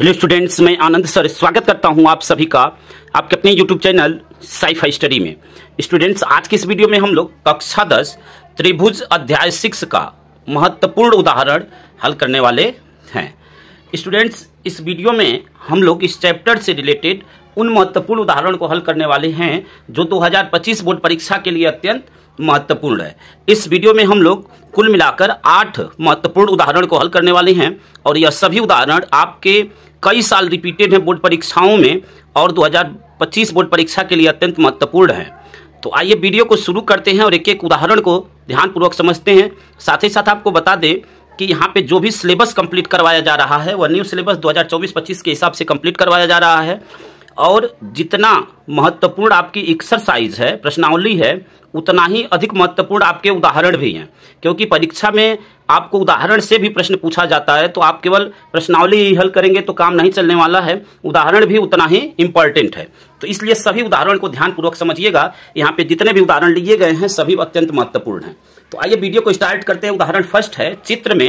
hello students मैं आनंद sir स्वागत करता हूं आप सभी का आपके अपने यूट्यूब चैनल साइफा स्टडी में स्टूडेंट्स आज की इस वीडियो में हम लोग कक्षा दस त्रिभुज अध्याय सिक्स का महत्वपूर्ण उदाहरण हल करने वाले हैं स्टूडेंट्स इस वीडियो में हम लोग इस चैप्टर से रिलेटेड उन महत्वपूर्ण उदाहरण को हल करने वाले हैं जो दो बोर्ड परीक्षा के लिए अत्यंत महत्वपूर्ण है इस वीडियो में हम लोग कुल मिलाकर आठ महत्वपूर्ण उदाहरण को हल करने वाले हैं और यह सभी उदाहरण आपके कई साल रिपीटेड हैं बोर्ड परीक्षाओं में और 2025 बोर्ड परीक्षा के लिए अत्यंत महत्वपूर्ण है तो आइए वीडियो को शुरू करते हैं और एक एक उदाहरण को ध्यानपूर्वक समझते हैं साथ ही साथ आपको बता दें कि यहाँ पे जो भी सिलेबस कंप्लीट करवाया जा रहा है वह न्यू सिलेबस 2024-25 के हिसाब से कंप्लीट करवाया जा रहा है और जितना महत्वपूर्ण आपकी एक्सरसाइज है प्रश्नावली है उतना ही अधिक महत्वपूर्ण आपके उदाहरण भी हैं क्योंकि परीक्षा में आपको उदाहरण से भी प्रश्न पूछा जाता है तो आप केवल प्रश्नावली हल करेंगे तो काम नहीं चलने वाला है उदाहरण भी उतना ही इम्पॉर्टेंट है तो इसलिए सभी उदाहरण को ध्यानपूर्वक समझिएगा यहाँ पे जितने भी उदाहरण लिए गए हैं सभी अत्यंत महत्वपूर्ण है तो आइए वीडियो को स्टार्ट करते हैं उदाहरण फर्स्ट है चित्र में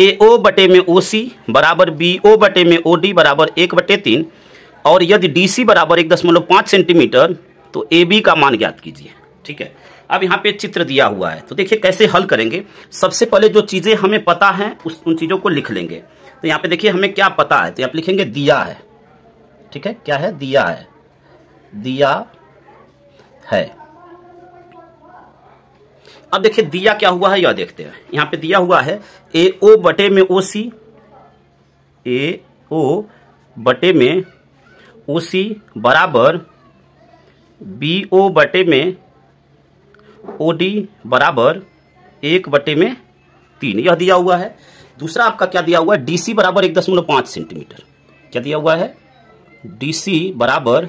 ए ओ बटे में ओ सी बराबर बी ओ बटे में ओ डी बराबर एक बटे तीन और यदि डी सी बराबर एक दशमलव पाँच सेंटीमीटर तो ए बी का मान ज्ञात कीजिए ठीक है अब यहाँ पे चित्र दिया हुआ है तो देखिए कैसे हल करेंगे सबसे पहले जो चीज़ें हमें पता है उस उन चीज़ों को लिख लेंगे तो यहाँ पे देखिए हमें क्या पता है तो यहाँ लिखेंगे दिया है ठीक है क्या है दिया है दिया है अब देखिए दिया क्या हुआ है यह देखते हैं यहाँ पे दिया हुआ है ए ओ बटे में ओ सी ए ओ बटे में ओ सी बराबर बी ओ बटे में ओ डी बराबर एक बटे में तीन यह दिया हुआ है दूसरा आपका क्या दिया हुआ है डी सी बराबर एक दशमलव पाँच सेंटीमीटर क्या दिया हुआ है डी सी बराबर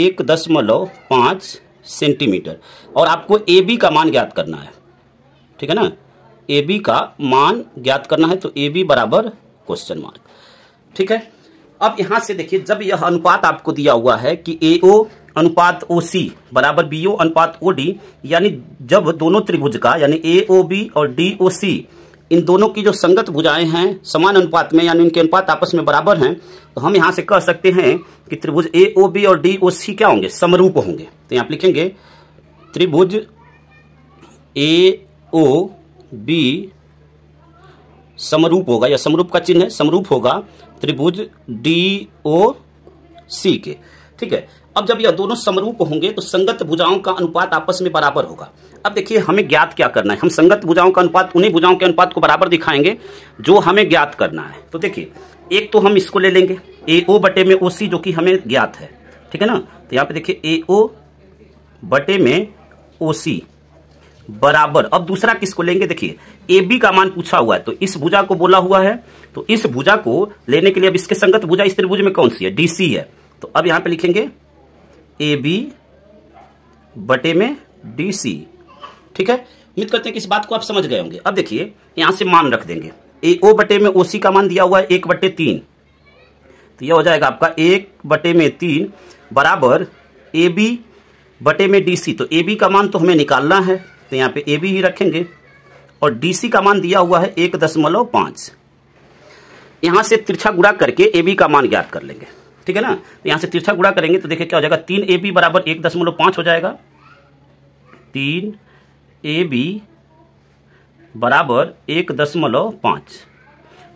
एक दशमलव पाँच सेंटीमीटर और आपको ए बी का मान ज्ञात करना है ठीक है ना ए बी का मान ज्ञात करना है तो ए बी बराबर क्वेश्चन मार्क ठीक है अब यहां से देखिए जब यह अनुपात आपको दिया हुआ है कि ए ओ अनुपात ओ सी बराबर बी ओ अनुपात ओ डी यानी जब दोनों त्रिभुज का यानी ए ओ बी और डी ओ सी इन दोनों की जो संगत भुजाएं हैं समान अनुपात में यानी इनके अनुपात आपस में बराबर हैं तो हम यहां से कह सकते हैं कि त्रिभुज ए ओ बी और डी ओ सी क्या होंगे समरूप होंगे तो यहां लिखेंगे त्रिभुज ए ओ बी समरूप होगा या समरूप का चिन्ह है समरूप होगा त्रिभुज डी ओ सी के ठीक है अब जब यह दोनों समरूप होंगे तो संगत भुजाओं का अनुपात आपस में बराबर होगा अब देखिए हमें ज्ञात क्या करना है हम संगत भुजाओं का अनुपात उन्हीं भुजाओं के अनुपात को बराबर दिखाएंगे जो हमें ज्ञात करना है तो देखिए एक तो हम इसको ले लेंगे ए ओ बटे में ओ सी जो कि हमें ज्ञात है ठीक है ना तो यहाँ पे देखिए ए ओ बटे में ओ सी बराबर अब दूसरा किसको लेंगे देखिए ए बी का मान पूछा हुआ है तो इस भुजा को बोला हुआ है तो इस भुजा को लेने के लिए अब इसके संगत भुजा इस त्रिभुज में कौन सी है डी सी है तो अब यहां पे लिखेंगे ए बी बटे में डी सी ठीक है उम्मीद करते हैं कि इस बात को आप समझ गए होंगे अब देखिए यहां से मान रख देंगे ए ओ बटे में ओ सी का मान दिया हुआ है एक बटे तीन तो यह हो जाएगा आपका एक बटे में तीन बराबर ए बी बटे में डी सी तो ए बी का मान तो हमें निकालना है तो यहां पे ए बी ही रखेंगे और डी सी का मान दिया हुआ है एक दशमलव पांच यहां से तिरछा गुड़ा करके ए बी का मान ज्ञात कर लेंगे ठीक है ना तो यहाँ से तिरछा गुड़ा करेंगे तो देखिए क्या हो जाएगा तीन ए बी बराबर एक दशमलव पाँच हो जाएगा तीन ए बी बराबर एक दशमलव पाँच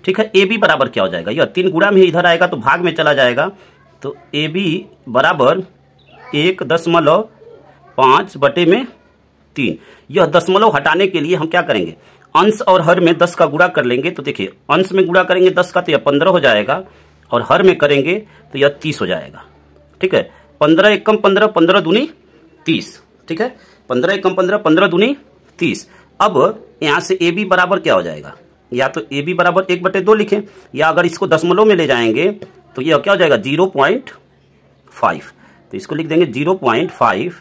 ठीक है ए बी बराबर क्या हो जाएगा यह तीन गुड़ा में इधर आएगा तो भाग में चला जाएगा तो ए बी बराबर एक दशमलव पाँच बटे में तीन यह दशमलव हटाने के लिए हम क्या करेंगे अंश और हर में दस का गुड़ा कर लेंगे तो देखिए अंश में गुड़ा करेंगे दस का तो यह पंद्रह हो जाएगा और हर में करेंगे तो यह तीस हो जाएगा ठीक है पंद्रह एकम पंद्रह पंद्रह दूनी तीस ठीक है पंद्रह एकम पंद्रह पंद्रह दूनी तीस अब यहां से ए बी बराबर क्या हो जाएगा या तो ए बी बराबर एक बटे दो लिखें या अगर इसको दशमलव में ले जाएंगे तो यह क्या हो जाएगा जीरो पॉइंट फाइव तो इसको लिख देंगे जीरो पॉइंट फाइव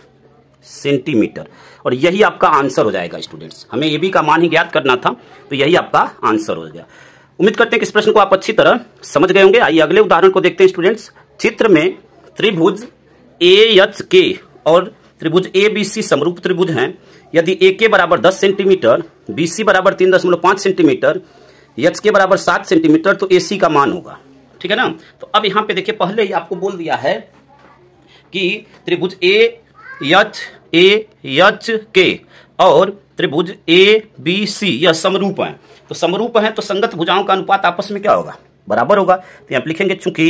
सेंटीमीटर और यही आपका आंसर हो जाएगा स्टूडेंट्स हमें ए बी का मान ही ज्ञात करना था तो यही आपका आंसर हो गया उम्मीद करते हैं कि इस प्रश्न को आप अच्छी तरह समझ गए होंगे आइए अगले उदाहरण को देखते हैं स्टूडेंट्स चित्र में त्रिभुज ए एच के और त्रिभुज ए बी सी समरूप त्रिभुज हैं यदि ए के बराबर दस सेंटीमीटर बी सी बराबर तीन दशमलव पांच सेंटीमीटर एच के बराबर सात सेंटीमीटर तो ए सी का मान होगा ठीक है ना तो अब यहाँ पे देखिए पहले ही आपको बोल दिया है कि त्रिभुज ए एच ए एच के और त्रिभुज ए बी सी यह समरूप है तो समरूप है तो संगत भुजाओं का अनुपात आपस में क्या होगा बराबर होगा तो यहाँ लिखेंगे चूंकि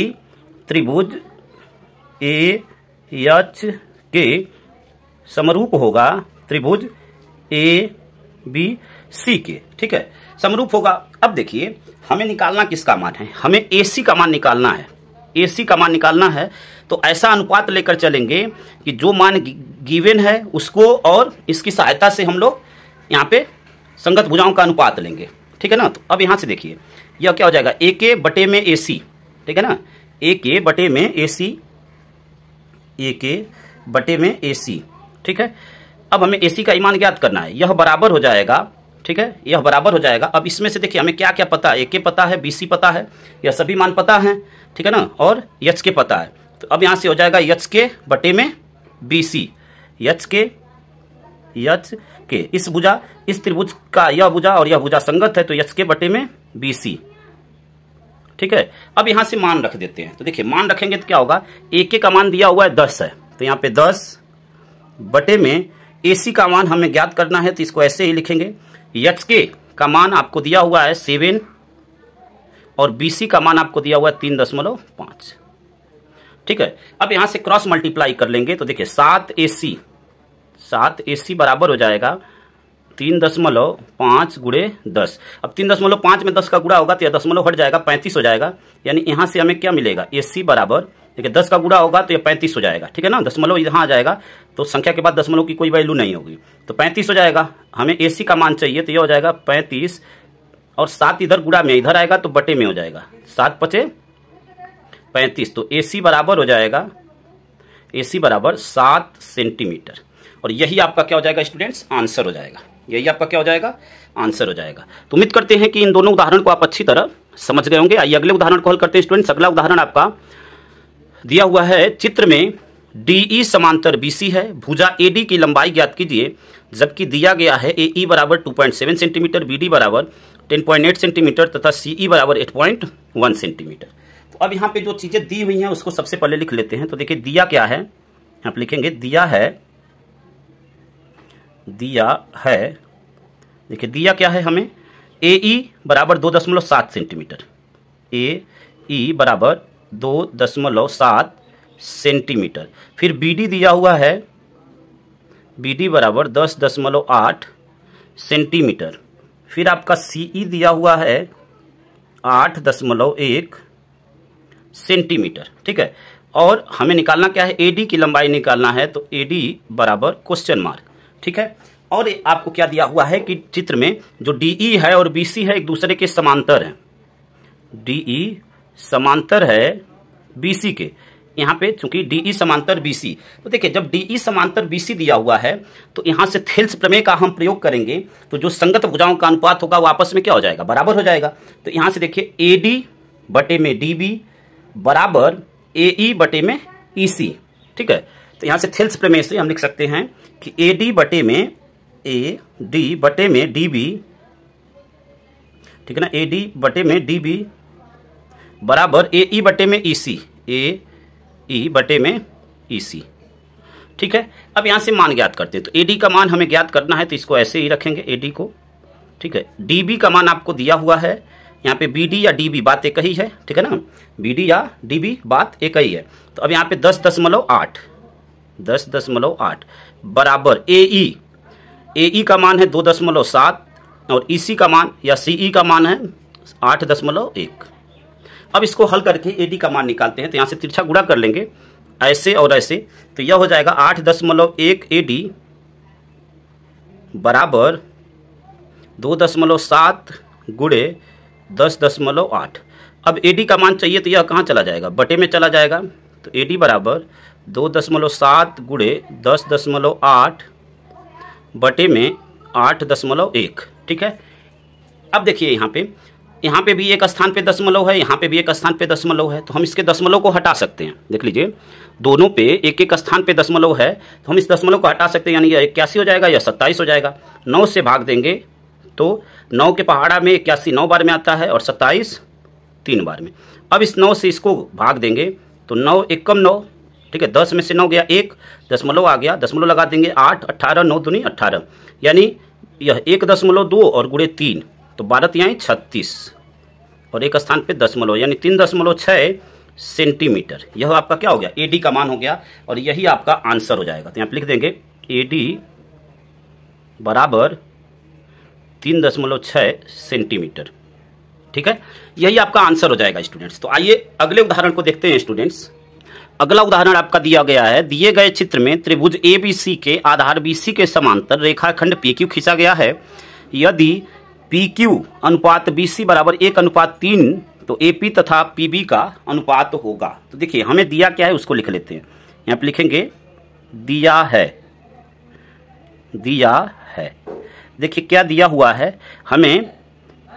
त्रिभुज ए एच के समरूप होगा त्रिभुज ए बी सी के ठीक है समरूप होगा अब देखिए हमें निकालना किसका मान है हमें ए सी का मान निकालना है ए सी का मान निकालना है तो ऐसा अनुपात लेकर चलेंगे कि जो मान गिवेन है उसको और इसकी सहायता से हम लोग यहाँ पे संगत भुजाओं का अनुपात लेंगे ठीक है ना तो अब यहाँ से देखिए यह क्या हो जाएगा ए के बटे में ए सी ठीक है ना ए के बटे में ए सी ए के बटे में ए सी ठीक है अब हमें ए सी का ईमान ज्ञात करना है यह बराबर हो जाएगा ठीक है यह बराबर हो जाएगा अब इसमें से देखिए हमें क्या क्या पता है ए के पता है बी सी पता है यह सभी मान पता है ठीक है ना और यच के पता है तो अब यहाँ से हो जाएगा यच के बटे में बी सी यच के यच के इस भुजा इस त्रिभुज का यह भुजा और यह भुजा संगत है तो यश के बटे में बीसी ठीक है अब यहां से मान रख देते हैं तो देखिए मान रखेंगे तो क्या होगा ए के का मान दिया हुआ है दस है तो यहां पे दस बटे में ए सी का मान हमें ज्ञात करना है तो इसको ऐसे ही लिखेंगे यक्ष के का मान आपको दिया हुआ है सेवन और बी सी का मान आपको दिया हुआ है तीन दशमलव पांच ठीक है अब यहां से क्रॉस मल्टीप्लाई कर लेंगे तो देखिए सात ए सी सात ए सी बराबर हो जाएगा तीन दशमलव पाँच गुड़े दस अब तीन दशमलव पाँच में दस का गुड़ा होगा तो यह दशमलव हट जाएगा पैंतीस हो जाएगा यानी यहाँ से हमें क्या मिलेगा ए सी बराबर देखिए दस का गुड़ा होगा तो यह पैंतीस हो जाएगा ठीक है ना दशमलव यहाँ आ जाएगा तो संख्या के बाद दशमलव की कोई वैल्यू नहीं होगी तो पैंतीस हो जाएगा हमें ए सी का मान चाहिए तो यह हो जाएगा पैंतीस और सात इधर गुड़ा में इधर आएगा तो बटे में हो जाएगा सात पचे पैंतीस तो ए सी बराबर हो जाएगा ए सी बराबर सात सेंटीमीटर और यही आपका क्या हो जाएगा स्टूडेंट्स आंसर हो जाएगा यही आपका क्या हो जाएगा आंसर हो जाएगा तो उम्मीद करते हैं कि इन दोनों उदाहरण को आप अच्छी तरह समझ गए होंगे आइए अगले उदाहरण को हल करते हैं स्टूडेंट्स अगला उदाहरण आपका दिया हुआ है चित्र में डी e समांतर सी है भूजा एडी की लंबाई ज्ञात कीजिए जबकि दिया गया है ए ई e बराबर two point seven centimetre B D बराबर टेन पॉइंट एट सेंटीमीटर तथा सी ई e बराबर एट पॉइंट वन सेंटीमीटर तो अब यहाँ पे जो चीज़ें दी हुई हैं उसको सबसे पहले लिख लेते हैं तो देखिए दिया क्या है आप लिखेंगे दिया है दिया है देखिए दिया क्या है हमें ए ई e बराबर दो दशमलव सात सेंटीमीटर ए ई e बराबर दो दशमलव सात सेंटीमीटर फिर बी डी दिया हुआ है बी डी बराबर दस दशमलव आठ सेंटीमीटर फिर आपका सी ई e दिया हुआ है आठ दशमलव एक सेंटीमीटर ठीक है और हमें निकालना क्या है ए डी की लंबाई निकालना है तो ए डी बराबर क्वेश्चन मार्क ठीक है और आपको क्या दिया हुआ है कि चित्र में जो डीई e है और बीसी है एक दूसरे के समांतर है डीई e समांतर है बीसी के यहाँ पे चूंकि डीई e समांतर बीसी तो देखिए जब डीई समांतर बीसी दिया हुआ है तो यहां से थेल्स प्रमेय का हम प्रयोग करेंगे तो जो संगत भुजाओं का अनुपात होगा वो आपस में क्या हो जाएगा बराबर हो जाएगा तो यहां से देखिए ए डी बटे में डी बी बराबर ए बटे में ई सी ठीक है तो यहाँ से थेल्स प्रमेय से हम लिख सकते हैं कि ए डी बटे में ए डी बटे में डी बी ठीक है ना ए डी बटे में डी बी बराबर ए ई e बटे में ई सी ए ई बटे में ई e सी ठीक है अब यहाँ से मान ज्ञात करते हैं तो ए डी का मान हमें ज्ञात करना है तो इसको ऐसे ही रखेंगे ए डी को ठीक है डी बी का मान आपको दिया हुआ है यहाँ पे बी डी या डी बी बात एक ही है ठीक है ना बी डी या डी बी बात एक ही है तो अब यहाँ पे दस दशमलव आठ दस दशमलव आठ बराबर ए ई ए ई का मान है दो दशमलव सात और ई e सी का मान या सी ई e का मान है आठ दशमलव एक अब इसको हल करके ए डी का मान निकालते हैं तो यहाँ से तिरछा गुड़ा कर लेंगे ऐसे और ऐसे तो यह हो जाएगा आठ दशमलव एक ए डी बराबर दो दशमलव सात गुड़े दस दशमलव आठ अब ए डी का मान चाहिए तो यह कहाँ चला जाएगा बटे में चला जाएगा तो ए डी बराबर दो दशमलव सात गुड़े दस दशमलव आठ बटे में आठ दशमलव एक ठीक है अब देखिए यहाँ पे यहाँ पे भी एक स्थान पे दशमलव है यहाँ पे भी एक स्थान पे दशमलव है तो हम इसके दशमलव को हटा सकते हैं देख लीजिए दोनों पे एक एक स्थान पे दशमलव है तो हम इस दशमलव को हटा सकते हैं यानी इक्यासी हो जाएगा या सत्ताईस हो जाएगा नौ से भाग देंगे तो नौ के पहाड़ा में इक्यासी नौ बार में आता है और सत्ताईस तीन बार में अब इस नौ से इसको भाग देंगे तो नौ एकम नौ ठीक है दस में से नौ गया एक दशमलव आ गया दशमलव लगा देंगे आठ अट्ठारह नौ दूनी अट्ठारह यानी यह एक दशमलव दो और गुड़े तीन तो बारह तिहाई छत्तीस और एक स्थान पे दशमलव यानी तीन दशमलव छः सेंटीमीटर यह आपका क्या हो गया ए डी का मान हो गया और यही आपका आंसर हो जाएगा तो यहाँ लिख देंगे ए डी बराबर तीन दशमलव छः सेंटीमीटर ठीक है यही आपका आंसर हो जाएगा स्टूडेंट्स तो आइए अगले उदाहरण को देखते हैं स्टूडेंट्स अगला उदाहरण आपका दिया गया है दिए गए चित्र में त्रिभुज ए बी सी के आधार बी सी के समांतर रेखाखंड पी क्यू खींचा गया है यदि पी क्यू अनुपात बी सी बराबर एक अनुपात तीन तो ए पी तथा पी बी का अनुपात होगा तो देखिए हमें दिया क्या है उसको लिख लेते हैं यहाँ पर लिखेंगे दिया है दिया है देखिए क्या दिया हुआ है हमें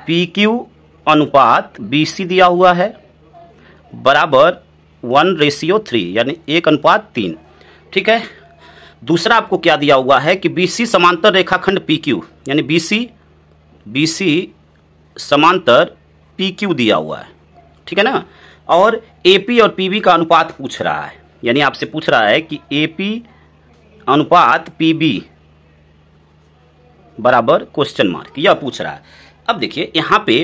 पी क्यू अनुपात बी सी दिया हुआ है बराबर वन रेशियो थ्री यानी एक अनुपात तीन ठीक है दूसरा आपको क्या दिया हुआ है कि बी सी समांतर रेखाखंड पी क्यू यानी बी सी बी सी समांतर पी क्यू दिया हुआ है ठीक है ना और ए पी और पी बी का अनुपात पूछ रहा है यानी आपसे पूछ रहा है कि ए पी अनुपात पी बी बराबर क्वेश्चन मार्क यह पूछ रहा है अब देखिए यहां पे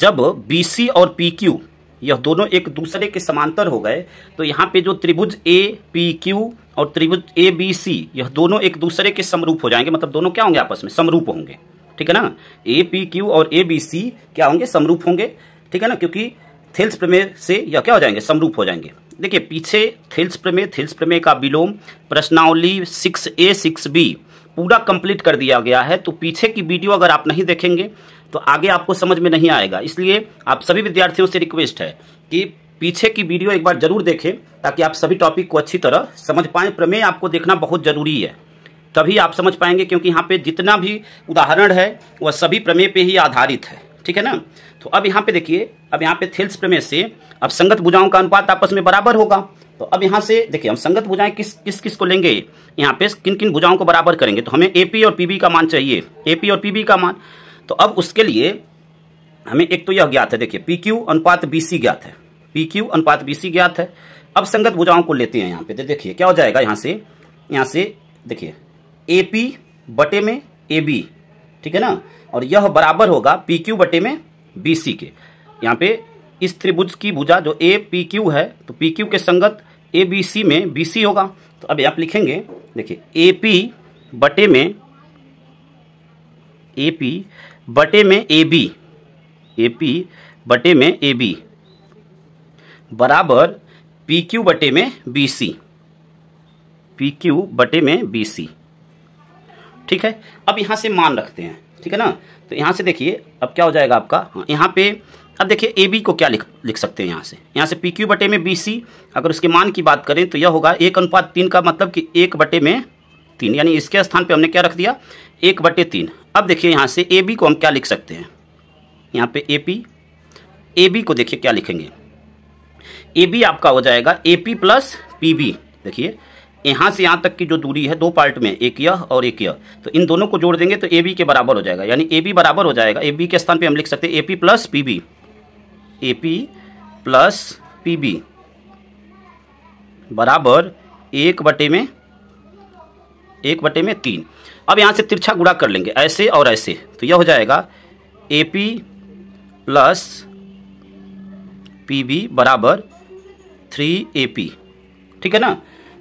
जब बी सी और पी क्यू यह दोनों एक दूसरे के समांतर हो गए तो यहाँ पे जो त्रिभुज ए पी क्यू और त्रिभुज ए बी सी यह दोनों एक दूसरे के समरूप हो जाएंगे मतलब दोनों क्या होंगे आपस में समरूप होंगे ठीक है ना ए पी क्यू और ए बी सी क्या होंगे समरूप होंगे ठीक है ना क्योंकि थेल्स प्रमेय से यह क्या हो जाएंगे समरूप हो जाएंगे देखिए पीछे थेल्स प्रमेय थेल्स प्रमेय का विलोम प्रश्नावली सिक्स ए सिक्स बी पूरा कंप्लीट कर दिया गया है तो पीछे की वीडियो अगर आप नहीं देखेंगे तो आगे आपको समझ में नहीं आएगा इसलिए आप सभी विद्यार्थियों से रिक्वेस्ट है कि पीछे की वीडियो एक बार जरूर देखें ताकि आप सभी टॉपिक को अच्छी तरह समझ पाएं प्रमेय आपको देखना बहुत जरूरी है तभी आप समझ पाएंगे क्योंकि यहाँ पे जितना भी उदाहरण है वह सभी प्रमेय पे ही आधारित है ठीक है ना तो अब यहाँ पे देखिए अब यहाँ पे थेल्स प्रमेय से अब संगत बुझाओं का अनुपात आपस में बराबर होगा तो अब यहाँ से देखिए हम संगत बुझाएं किस किस किस को लेंगे यहाँ पे किन किन बुझाओं को बराबर करेंगे तो हमें एपी और पीबी का मान चाहिए एपी और पीबी का मान तो अब उसके लिए हमें एक तो यह ज्ञात है देखिए पी क्यू अनुपात बी सी ज्ञात है पी क्यू अनुपात बी सी ज्ञात है अब संगत भुजाओं को लेते हैं यहां पे देखिए क्या हो जाएगा यहां से यहां से देखिए ए पी बटे में ए बी ठीक है ना और यह बराबर होगा पी क्यू बटे में बी सी के यहाँ पे इस त्रिभुज की भुजा जो ए पी क्यू है तो पी क्यू के संगत ए बी सी में बी सी होगा तो अब आप लिखेंगे देखिए ए पी बटे में ए पी बटे में ए बी ए पी बटे में ए बी बराबर पी क्यू बटे में बी सी पी क्यू बटे में बी सी ठीक है अब यहां से मान रखते हैं ठीक है ना तो यहां से देखिए अब क्या हो जाएगा आपका हाँ, यहां पे अब देखिए ए बी को क्या लिख लिख सकते हैं यहां से यहां से पी क्यू बटे में बी सी अगर उसके मान की बात करें तो यह होगा एक अनुपात तीन का मतलब कि एक बटे में तीन यानी इसके स्थान पे हमने क्या रख दिया एक बटे तीन अब देखिए यहाँ से ए बी को हम क्या लिख सकते हैं यहाँ पे ए पी ए बी को देखिए क्या लिखेंगे ए बी आपका हो जाएगा A P plus P B देखिए यहाँ से यहाँ तक की जो दूरी है दो पार्ट में एक यह और एक यह तो इन दोनों को जोड़ देंगे तो ए बी के बराबर हो जाएगा यानी ए बी बराबर हो जाएगा ए बी के स्थान पे हम लिख सकते हैं A P plus P B A P plus P B बराबर एक बटे में एक बटे में तीन अब यहाँ से तिरछा गुड़ा कर लेंगे ऐसे और ऐसे तो यह हो जाएगा A P plus P B बराबर थ्री ए पी ठीक है ना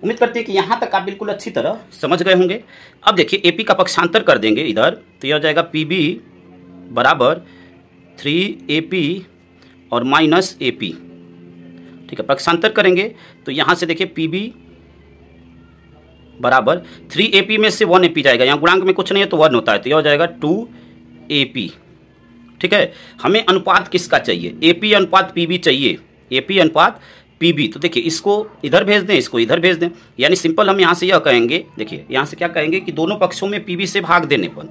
उम्मीद करते हैं कि यहाँ तक आप बिल्कुल अच्छी तरह समझ गए होंगे अब देखिए ए पी का पक्षांतर कर देंगे इधर तो यह हो जाएगा पी बी बराबर थ्री ए पी और माइनस ए पी ठीक है पक्षांतर करेंगे तो यहाँ से देखिए पी बी बराबर थ्री ए पी में से वन ए पी जाएगा यहाँ गुणांक में कुछ नहीं है तो वन होता है तो यह हो जाएगा टू ए पी ठीक है हमें अनुपात किसका चाहिए ए पी अनुपात पी बी चाहिए ए पी अनुपात पी बी तो देखिए इसको इधर भेज दें इसको इधर भेज दें यानी सिंपल हम यहाँ से यह कहेंगे देखिए यहाँ से क्या कहेंगे कि दोनों पक्षों में पी बी से भाग देने पर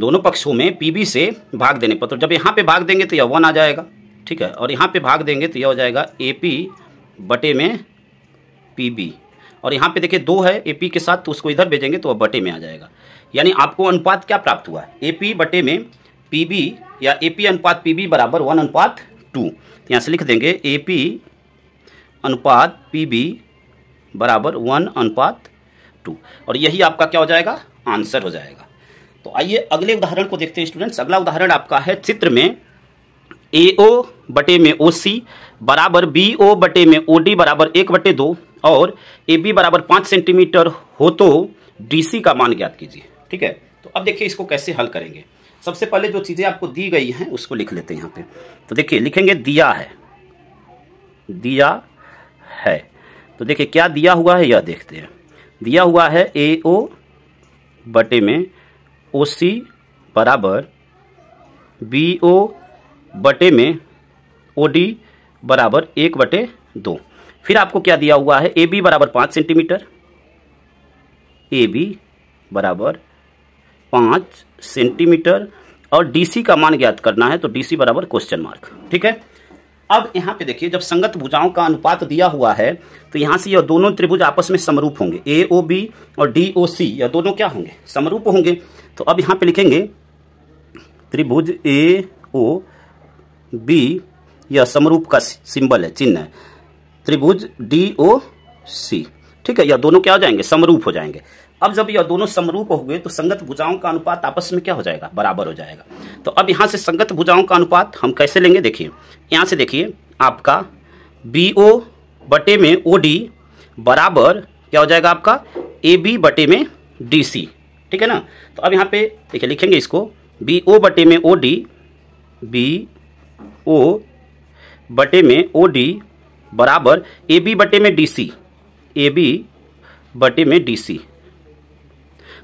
दोनों पक्षों में पी बी से भाग देने पर तो जब यहाँ पे भाग देंगे तो यह वन आ जाएगा ठीक है और यहाँ पे भाग देंगे तो यह हो जाएगा ए पी बटे में पी बी और यहाँ पे देखिए दो है ए के साथ तो उसको इधर भेजेंगे तो वह बटे में आ जाएगा यानी आपको अनुपात क्या प्राप्त हुआ है ए बटे में पी या ए अनुपात पी बी बराबर वन अनुपात टू तो यहाँ से लिख देंगे ए अनुपात पी बी बराबर वन अनुपात टू और यही आपका क्या हो जाएगा आंसर हो जाएगा तो आइए अगले उदाहरण को देखते हैं स्टूडेंट्स अगला उदाहरण आपका है चित्र में ए बटे में ओ सी बराबर बी ओ बटे में ओ डी बराबर एक बटे दो और ए बी बराबर पांच सेंटीमीटर हो तो डी सी का मान ज्ञात कीजिए ठीक है तो अब देखिए इसको कैसे हल करेंगे सबसे पहले जो चीज़ें आपको दी गई हैं उसको लिख लेते हैं यहां पे तो देखिए लिखेंगे दिया है दिया है तो देखिए क्या दिया हुआ है यह देखते हैं दिया हुआ है ए ओ बटे में ओ सी बराबर बी ओ बटे में ओ डी बराबर एक बटे दो फिर आपको क्या दिया हुआ है ए बी बराबर पाँच सेंटीमीटर ए बी बराबर पाँच सेंटीमीटर और डी सी का मान ज्ञात करना है तो डी सी बराबर क्वेश्चन मार्क ठीक है अब यहाँ पे देखिए जब संगत भुजाओं का अनुपात दिया हुआ है तो यहाँ से यह दोनों त्रिभुज आपस में समरूप होंगे ए ओ बी और डी ओ सी यह दोनों क्या होंगे समरूप होंगे तो अब यहाँ पे लिखेंगे त्रिभुज ए ओ बी यह समरूप का सिंबल है चिन्ह है त्रिभुज डी ओ सी ठीक है यह दोनों क्या हो जाएंगे समरूप हो जाएंगे अब जब यह दोनों समरूप हो गए तो संगत भुजाओं का अनुपात आपस में क्या हो जाएगा बराबर हो जाएगा तो अब यहाँ से संगत भुजाओं का अनुपात हम कैसे लेंगे देखिए यहाँ से देखिए आपका बी ओ बटे में ओ डी बराबर क्या हो जाएगा आपका ए बी बटे में डी सी ठीक है ना तो अब यहाँ पे देखिए लिखेंगे इसको बी ओ बटे में ओ डी बी ओ बटे में ओ डी बराबर ए बी बटे में डी सी ए बी बटे में डी सी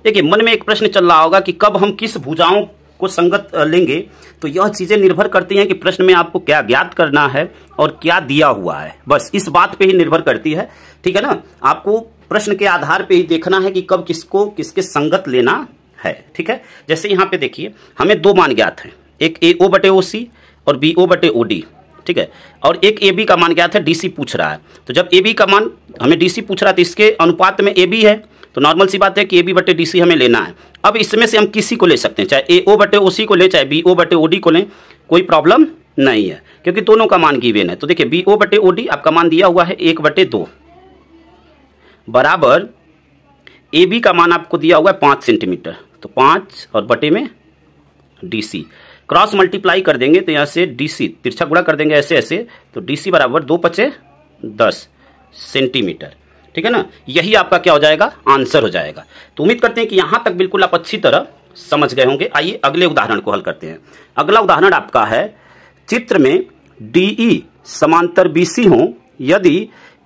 देखिए मन में एक प्रश्न चल रहा होगा कि कब हम किस भुजाओं को संगत लेंगे तो यह चीज़ें निर्भर करती हैं कि प्रश्न में आपको क्या ज्ञात करना है और क्या दिया हुआ है बस इस बात पे ही निर्भर करती है ठीक है ना आपको प्रश्न के आधार पे ही देखना है कि कब किसको किसके संगत लेना है ठीक है जैसे यहां पे देखिए हमें दो मान ज्ञात हैं एक ए ओ बटे ओ सी और बी ओ बटे ओ डी ठीक है और एक ए बी का मान क्या था डी पूछ रहा है तो जब ए बी का मान हमें डी पूछ रहा है तो इसके अनुपात में ए बी है तो नॉर्मल सी बात है कि ए बी बटे डी हमें लेना है अब इसमें से हम किसी को ले सकते हैं चाहे ए ओ बटे ओ सी को लें चाहे बी ओ बटे ओ डी को लें कोई प्रॉब्लम नहीं है क्योंकि दोनों का मान गिवेन है तो देखिए बी ओ बटे ओ डी आपका मान दिया हुआ है एक बटे दो बराबर ए बी का मान आपको दिया हुआ है पाँच सेंटीमीटर तो पाँच और बटे में डी सी क्रॉस मल्टीप्लाई कर देंगे तो यहां से डीसी तिरछा गुणा कर देंगे ऐसे ऐसे तो डीसी बराबर दो पचे दस सेंटीमीटर ठीक है ना यही आपका क्या हो जाएगा आंसर हो जाएगा तो उम्मीद करते हैं कि यहां तक बिल्कुल आप अच्छी तरह समझ गए होंगे आइए अगले उदाहरण को हल करते हैं अगला उदाहरण आपका है चित्र में डी e समांतर बी सी हो यदि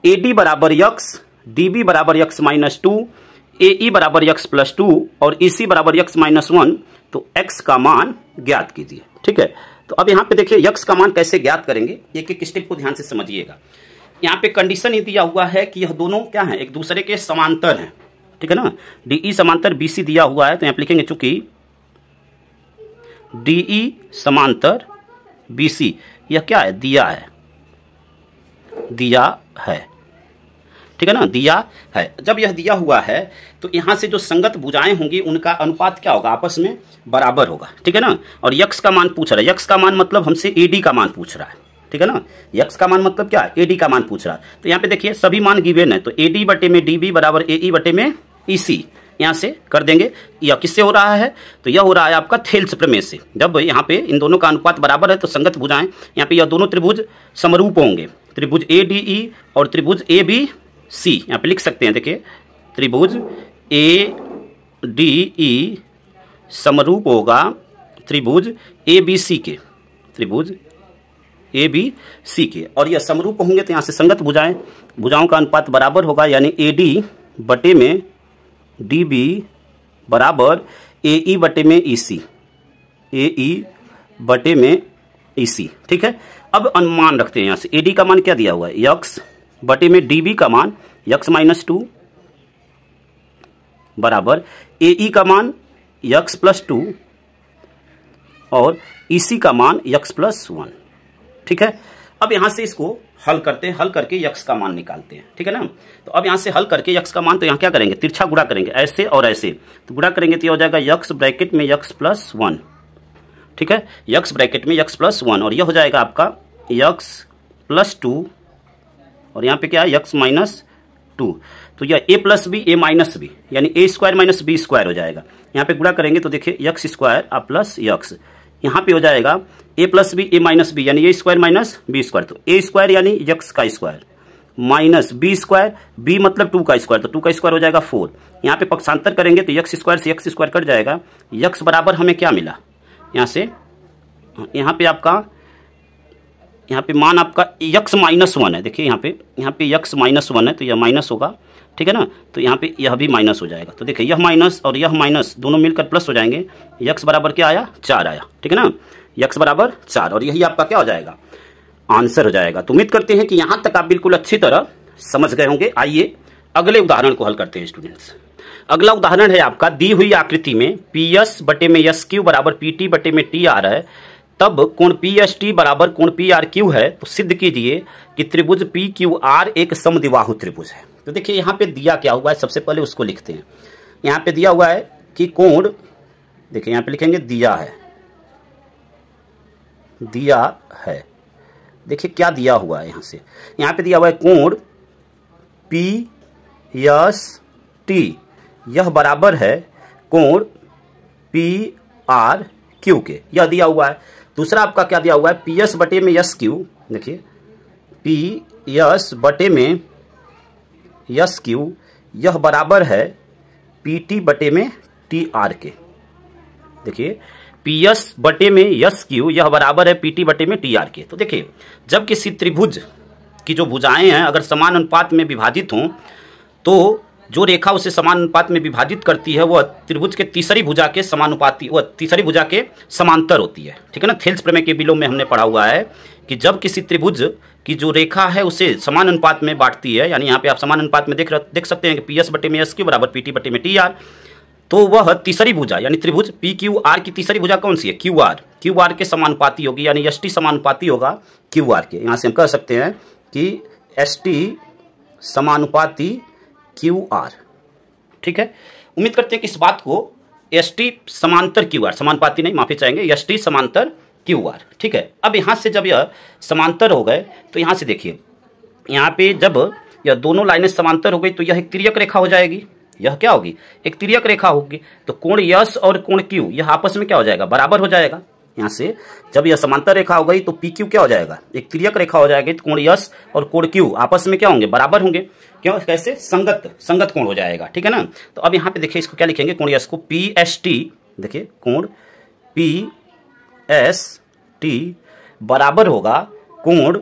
ए डी बराबर यक्स डी बी बराबर X minus two A E बराबर यक्स प्लस टू और ई सी बराबर यक्स माइनस वन तो एक्स का मान ज्ञात कीजिए ठीक है तो अब यहाँ पे देखिए यक्स का मान कैसे ज्ञात करेंगे एक एक स्टेप को ध्यान से समझिएगा यहाँ पे कंडीशन ये दिया हुआ है कि यह दोनों क्या है एक दूसरे के समांतर हैं ठीक है ना डी ई e समांतर बी सी दिया हुआ है तो यहाँ पर लिखेंगे चूंकि डी ई e समांतर बी सी यह क्या है दिया है दिया है ठीक है ना दिया है जब यह दिया हुआ है तो यहाँ से जो संगत भुजाएं होंगी उनका अनुपात क्या होगा आपस में बराबर होगा ठीक है ना और यक्ष का मान पूछ रहा है यक्ष का मान मतलब हमसे ए का मान पूछ रहा है ठीक है ना यक्ष का मान मतलब क्या एडी का मान पूछ रहा है तो यहाँ पे देखिए सभी मान गिवेन है तो ए डी बटे में डी बी बराबर ए ई बटे में ई सी यहाँ से कर देंगे यह किससे हो रहा है तो यह हो रहा है आपका थेल्स प्रमेय से जब यहाँ पे इन दोनों का अनुपात बराबर है तो संगत भुजाएं यहाँ पे यह दोनों त्रिभुज समरूप होंगे त्रिभुज ए डी ई और त्रिभुज ए बी सी यहाँ पे लिख सकते हैं देखिए त्रिभुज ए डी ई समरूप होगा त्रिभुज ए बी सी के त्रिभुज ए बी सी के और यह समरूप होंगे तो यहाँ से संगत भुजाएं भुजाओं का अनुपात बराबर होगा यानी ए डी बटे में डी बी बराबर ए ई e बटे में ई सी ए ई बटे में ई e, सी ठीक है अब अनुमान रखते हैं यहाँ से ए डी का मान क्या दिया हुआ है यक्स बटे में डी बी का मान यक्स माइनस टू बराबर ए ई का मान यक्स प्लस टू और ई सी का मान यक्स प्लस वन ठीक है अब यहां से इसको हल करते हैं हल करके यक्स का मान निकालते हैं ठीक है ना तो अब यहां से हल करके यक्स का मान तो यहां क्या करेंगे तिरछा गुड़ा करेंगे ऐसे और ऐसे तो गुड़ा करेंगे तो यह हो जाएगा यक्स ब्रैकेट में यक्स प्लस वन ठीक है यक्स ब्रैकेट में यक्स प्लस वन और यह हो जाएगा आपका यक्स प्लस टू और यहाँ पे क्या है यक्स माइनस टू तो यह A plus B A minus B यानी A square minus B square हो जाएगा यहाँ पे गुणा करेंगे तो देखिए यक्स स्क्वायर आ प्लस यक्स यहाँ पे हो जाएगा A plus B A minus B यानी A square minus B square तो ए स्क्वायर यानी यक्स का square minus B square B मतलब टू का स्क्वायर तो टू का स्क्वायर हो जाएगा फोर यहाँ पे पक्षांतर करेंगे तो यक्स स्क्वायर से यक्स स्क्वायर कट जाएगा यक्स बराबर हमें क्या मिला यहाँ से यहाँ पे आपका यहाँ पे मान आपका यक्स माइनस वन है देखिए यहाँ पे यहाँ पे यक्स माइनस वन है तो यह माइनस होगा ठीक है ना तो यहाँ पे यह भी माइनस हो जाएगा तो देखिए यह माइनस और यह माइनस दोनों मिलकर प्लस हो जाएंगे यक्स बराबर क्या आया चार आया ठीक है ना यक्स बराबर चार और यही आपका क्या हो जाएगा आंसर हो जाएगा तो उम्मीद करते हैं कि यहाँ तक आप बिल्कुल अच्छी तरह समझ गए होंगे आइए अगले उदाहरण को हल करते हैं स्टूडेंट्स अगला उदाहरण है आपका दी हुई आकृति में पी बटे में यस क्यू बराबर पी टी बटे में टी आ रहा है तब कोण पी एस टी बराबर कोण पी आर क्यू है तो सिद्ध कीजिए कि त्रिभुज पी क्यू आर एक समदिवाहु त्रिभुज है तो देखिए यहाँ पे दिया क्या हुआ है सबसे पहले उसको लिखते हैं यहाँ पे दिया हुआ है कि कोण देखिए यहाँ पे लिखेंगे दिया है दिया है देखिए क्या दिया हुआ है यहाँ से यहाँ पे दिया हुआ है कोण पी एस टी यह बराबर है कोण पी आर क्यू के यह दिया हुआ है दूसरा आपका क्या दिया हुआ है पी एस बटे में यस क्यू देखिए पी यस बटे में यस क्यू यह बराबर है पी टी बटे में टी आर के देखिए पी एस बटे में यस क्यू यह बराबर है पी टी बटे में टी आर के तो देखिए जब किसी त्रिभुज की जो भुजाएं हैं अगर समान अनुपात में विभाजित हों तो जो रेखा उसे समानुपात में विभाजित करती है वह त्रिभुज के तीसरी भुजा के समानुपाती वह तीसरी भुजा के समांतर होती है ठीक है ना थेल्स प्रमेय के बिलों में हमने पढ़ा हुआ है कि जब किसी त्रिभुज की जो रेखा है उसे समान अनुपात में बांटती है यानी यहाँ पे आप समान अनुपात में देख देख सकते हैं कि पी एस बटे में एस क्यू बराबर पी टी बटे में टी आर तो वह तीसरी भुजा यानी त्रिभुज पी क्यू आर की तीसरी भुजा कौन सी है क्यू आर क्यू आर के समानुपाती होगी यानी एस टी समानुपाती होगा क्यू आर के यहाँ से हम कह सकते हैं कि एस टी समानुपाती क्यू आर ठीक है उम्मीद करते हैं कि इस बात को एस टी समांतर क्यू आर समानुपाती नहीं माफी चाहेंगे एस टी समांतर क्यू आर ठीक है अब यहाँ से जब यह समांतर हो गए तो यहाँ से देखिए यहाँ पे जब यह दोनों लाइनें समांतर हो गई तो यह एक तिरक रेखा हो जाएगी यह क्या होगी एक तिरक रेखा होगी तो कोण यस और कोण क्यू यह आपस में क्या हो जाएगा बराबर हो जाएगा यहाँ से जब यह समांतर रेखा हो गई तो पी क्यू क्या हो जाएगा एक तिरक रेखा हो जाएगी तो कोण यस और कोण क्यू आपस में क्या होंगे बराबर होंगे क्यों कैसे संगत संगत कोण हो जाएगा ठीक है ना तो अब यहाँ पे देखिए इसको क्या लिखेंगे कोण इसको पी एस टी देखिए कोण पी एस टी बराबर होगा कोण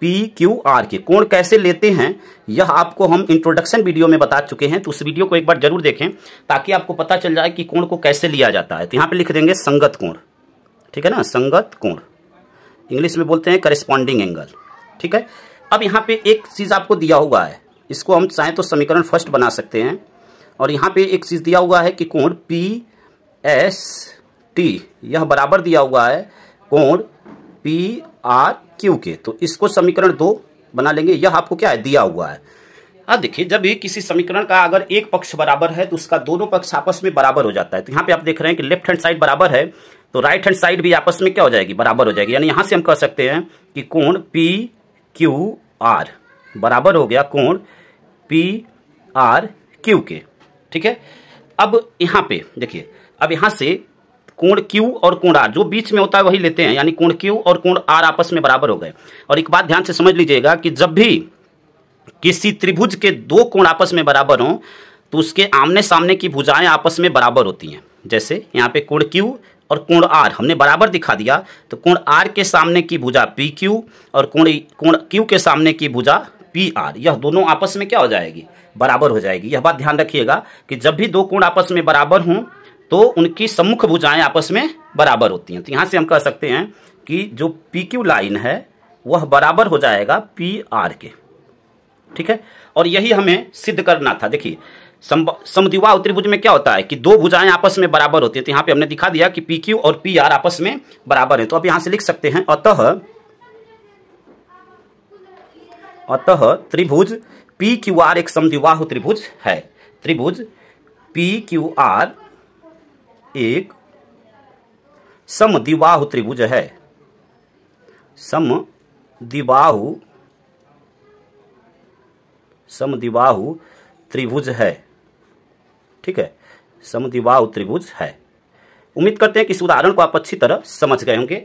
पी क्यू आर के कोण कैसे लेते हैं यह आपको हम इंट्रोडक्शन वीडियो में बता चुके हैं तो उस वीडियो को एक बार जरूर देखें ताकि आपको पता चल जाए कि कोण को कैसे लिया जाता है तो यहाँ पे लिख देंगे संगत कोण ठीक है ना संगत कोण इंग्लिश में बोलते हैं करिस्पॉन्डिंग एंगल ठीक है अब यहाँ पे एक चीज़ आपको दिया हुआ है इसको हम चाहें तो समीकरण फर्स्ट बना सकते हैं और यहाँ पे एक चीज़ दिया हुआ है कि कोण पी एस टी यह बराबर दिया हुआ है कोण पी आर क्यू के तो इसको समीकरण दो बना लेंगे यह आपको क्या है दिया हुआ है अब देखिए जब भी किसी समीकरण का अगर एक पक्ष बराबर है तो उसका दोनों पक्ष आपस में बराबर हो जाता है तो यहाँ पे आप देख रहे हैं कि लेफ्ट हैंड साइड बराबर है तो राइट हैंड साइड भी आपस में क्या हो जाएगी बराबर हो जाएगी यानी यहाँ से हम कह सकते हैं कि कोण पी क्यू आर बराबर हो गया कोण पी आर क्यू के ठीक है अब यहाँ पे देखिए अब यहाँ से कोण Q और कोण R जो बीच में होता है वही लेते हैं यानी कोण Q और कोण R आपस में बराबर हो गए और एक बात ध्यान से समझ लीजिएगा कि जब भी किसी त्रिभुज के दो कोण आपस में बराबर हों तो उसके आमने सामने की भुजाएं आपस में बराबर होती हैं जैसे यहाँ पे कोण Q और कोण R हमने बराबर दिखा दिया तो कोण R के सामने की भुजा क्यू और कोण कोण क्यू के सामने की भुजा पी आर यह दोनों आपस में क्या हो जाएगी बराबर हो जाएगी यह बात ध्यान रखिएगा कि जब भी दो कोण आपस में बराबर हों तो उनकी सम्मुख भुजाएं आपस में बराबर होती हैं तो यहाँ से हम कह सकते हैं कि जो पी क्यू लाइन है वह बराबर हो जाएगा पी आर के ठीक है और यही हमें सिद्ध करना था देखिए समद्विवा त्रिभुज में क्या होता है कि दो भुजाएं आपस में बराबर होती है तो यहाँ पे हमने दिखा दिया कि पी क्यू और पी आर आपस में बराबर है तो अब यहाँ से लिख सकते हैं अतः अतः त्रिभुज पी क्यू आर एक समद्विबाहु त्रिभुज है त्रिभुज पी क्यू आर एक समद्विबाहु त्रिभुज है समद्विबाहु समद्विबाहु त्रिभुज है ठीक है समद्विबाहु त्रिभुज है उम्मीद करते हैं कि इस उदाहरण को आप अच्छी तरह समझ गए होंगे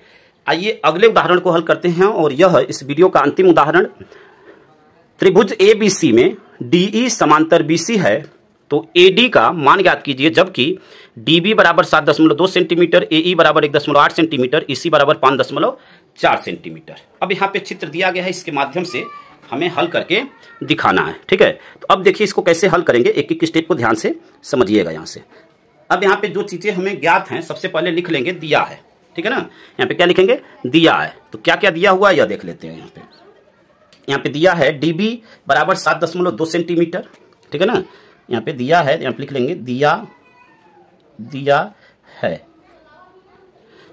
आइए अगले उदाहरण को हल करते हैं और यह इस वीडियो का अंतिम उदाहरण त्रिभुज ए बी सी में डी ई e समांतर बी सी है तो ए डी का मान ज्ञात कीजिए जबकि डी बी बराबर सात दशमलव दो सेंटीमीटर ए ई e बराबर एक दशमलव आठ सेंटीमीटर ई e सी बराबर पाँच दशमलव चार सेंटीमीटर अब यहाँ पे चित्र दिया गया है इसके माध्यम से हमें हल करके दिखाना है ठीक है तो अब देखिए इसको कैसे हल करेंगे एक एक स्टेप को ध्यान से समझिएगा यहाँ से अब यहाँ पे जो चीज़ें हमें ज्ञात हैं सबसे पहले लिख लेंगे दिया है ठीक है ना यहाँ पे क्या लिखेंगे दिया है तो क्या क्या दिया हुआ है यह देख लेते हैं यहाँ पे यहाँ पे दिया है डीबी बराबर सात दशमलव दो सेंटीमीटर ठीक है ना यहाँ पे दिया है यहाँ पे लिख लेंगे दिया दिया है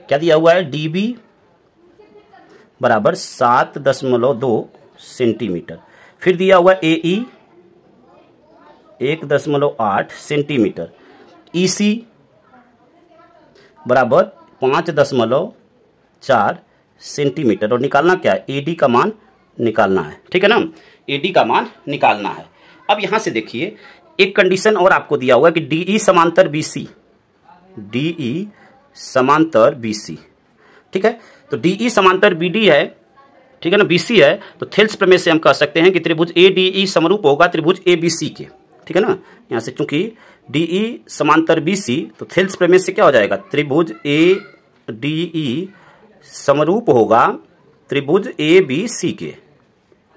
क्या दिया हुआ है डीबी बराबर सात दशमलव दो सेंटीमीटर फिर दिया हुआ है ए e एक दशमलव आठ सेंटीमीटर ई e सी बराबर पांच दशमलव चार सेंटीमीटर और निकालना क्या है ए का मान निकालना है ठीक है ना ए डी का मान निकालना है अब यहां से देखिए एक कंडीशन और आपको दिया हुआ कि डी ई e समांतर बी सी डी ई समांतर बी सी ठीक है तो डी ई e समांतर बी डी है ठीक है ना बी सी है तो थेल्स प्रमेय से हम कह सकते हैं कि त्रिभुज ए डी ई समरूप होगा त्रिभुज ए बी सी के ठीक है ना यहाँ से चूंकि डी ई e समांतर बी सी तो थेल्स प्रमेय से क्या हो जाएगा त्रिभुज ए डी ई समरूप होगा त्रिभुज ए बी सी के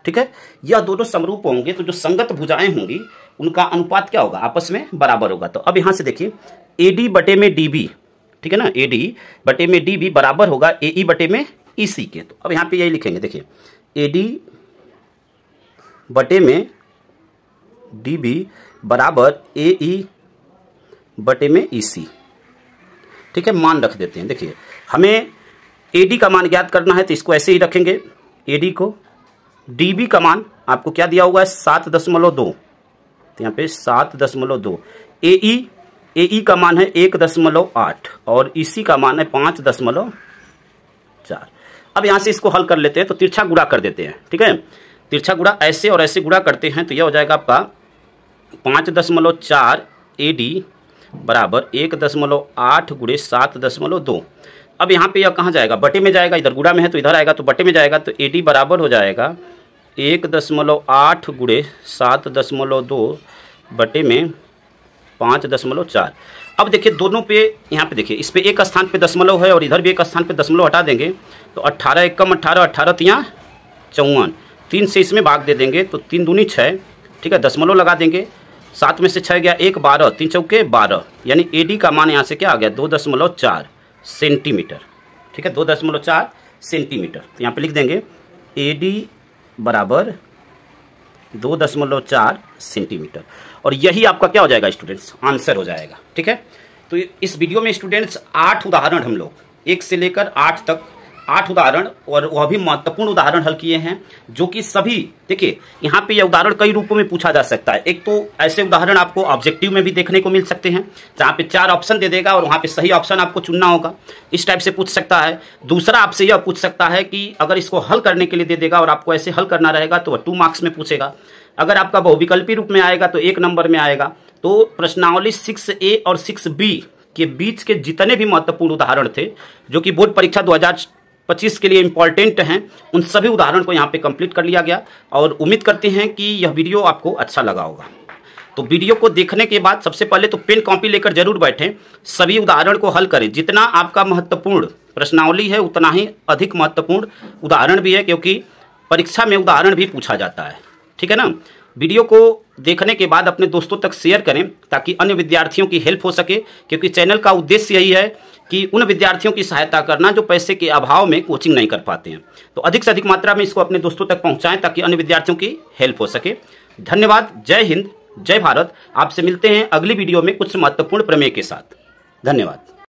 ठीक है यह दोनों समरूप होंगे तो जो संगत भुजाएं होंगी उनका अनुपात क्या होगा आपस में बराबर होगा तो अब यहां से देखिए ए डी बटे में डी बी ठीक है ना ए डी बटे में डी बी बराबर होगा ए ई e बटे में ई सी के तो अब यहां पे यही लिखेंगे देखिए ए डी बटे में डी बी बराबर ए ई e बटे में ई e सी ठीक है मान रख देते हैं देखिए हमें ए डी का मान ज्ञात करना है तो इसको ऐसे ही रखेंगे ए डी को डीबी का मान आपको क्या दिया हुआ है सात दशमलव दो तो यहाँ पे सात दशमलव दो ए ई ए ई का मान है एक दशमलव आठ और इसी का मान है पांच दशमलव चार अब यहां से इसको हल कर लेते हैं तो तिरछा गुड़ा कर देते हैं ठीक है तिरछा गुड़ा ऐसे और ऐसे गुड़ा करते हैं तो यह हो जाएगा आपका पांच दशमलव चार ए डी बराबर एक दशमलव आठ गुड़े सात दशमलव दो अब यहाँ पे यह कहाँ जाएगा बटे में जाएगा इधर गुड़ा में है तो इधर आएगा तो बटे में जाएगा तो ए डी बराबर हो जाएगा एक दशमलव आठ गुड़े सात दशमलव दो बटे में पाँच दशमलव चार अब देखिए दोनों पे यहाँ पे देखिए इस पर एक स्थान पे दशमलव है और इधर भी एक स्थान पे दशमलव हटा देंगे तो अट्ठारह एक कम अट्ठारह अट्ठारह तियाँ चौवन तीन से इसमें भाग दे देंगे तो तीन दूनी छः ठीक है दशमलव लगा देंगे सात में से छः गया एक बारह तीन चौके बारह यानी ए का मान यहाँ से क्या आ गया दो दशमलव चार सेंटीमीटर ठीक है दो दशमलव चार सेंटीमीटर तो यहाँ पर लिख देंगे ए डी बराबर दो दशमलव चार सेंटीमीटर और यही आपका क्या हो जाएगा स्टूडेंट्स आंसर हो जाएगा ठीक है तो इस वीडियो में स्टूडेंट्स आठ उदाहरण हम लोग एक से लेकर आठ तक आठ उदाहरण और वह भी महत्वपूर्ण उदाहरण हल किए हैं जो कि सभी देखिए यहाँ पे यह उदाहरण कई रूपों में पूछा जा सकता है एक तो ऐसे उदाहरण आपको ऑब्जेक्टिव में भी देखने को मिल सकते हैं जहाँ पे चार ऑप्शन दे देगा और वहाँ पे सही ऑप्शन आपको चुनना होगा इस टाइप से पूछ सकता है दूसरा आपसे यह पूछ सकता है कि अगर इसको हल करने के लिए दे देगा और आपको ऐसे हल करना रहेगा तो वह टू मार्क्स में पूछेगा अगर आपका बहुविकल्पी रूप में आएगा तो एक नंबर में आएगा तो प्रश्नावली सिक्स ए और सिक्स बी के बीच के जितने भी महत्वपूर्ण उदाहरण थे जो कि बोर्ड परीक्षा पच्चीस के लिए इम्पॉर्टेंट हैं उन सभी उदाहरण को यहाँ पर कंप्लीट कर लिया गया और उम्मीद करते हैं कि यह वीडियो आपको अच्छा लगा होगा तो वीडियो को देखने के बाद सबसे पहले तो पेन कॉपी लेकर जरूर बैठें सभी उदाहरण को हल करें जितना आपका महत्वपूर्ण प्रश्नावली है उतना ही अधिक महत्वपूर्ण उदाहरण भी है क्योंकि परीक्षा में उदाहरण भी पूछा जाता है ठीक है ना वीडियो को देखने के बाद अपने दोस्तों तक शेयर करें ताकि अन्य विद्यार्थियों की हेल्प हो सके क्योंकि चैनल का उद्देश्य यही है कि उन विद्यार्थियों की सहायता करना जो पैसे के अभाव में कोचिंग नहीं कर पाते हैं तो अधिक से अधिक मात्रा में इसको अपने दोस्तों तक पहुँचाएँ ताकि अन्य विद्यार्थियों की हेल्प हो सके धन्यवाद जय हिंद जय भारत आपसे मिलते हैं अगली वीडियो में कुछ महत्वपूर्ण प्रमेय के साथ धन्यवाद